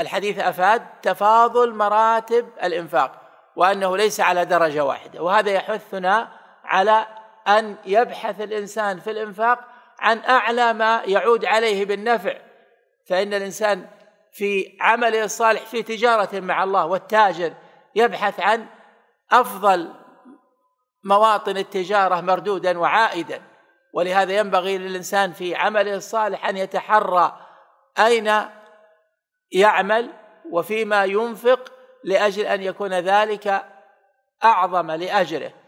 الحديث افاد تفاضل مراتب الانفاق وانه ليس على درجه واحده وهذا يحثنا على ان يبحث الانسان في الانفاق عن اعلى ما يعود عليه بالنفع فان الانسان في عمله الصالح في تجاره مع الله والتاجر يبحث عن افضل مواطن التجاره مردودا وعائدا ولهذا ينبغي للانسان في عمله الصالح ان يتحرى اين يعمل وفيما ينفق لاجل ان يكون ذلك اعظم لاجره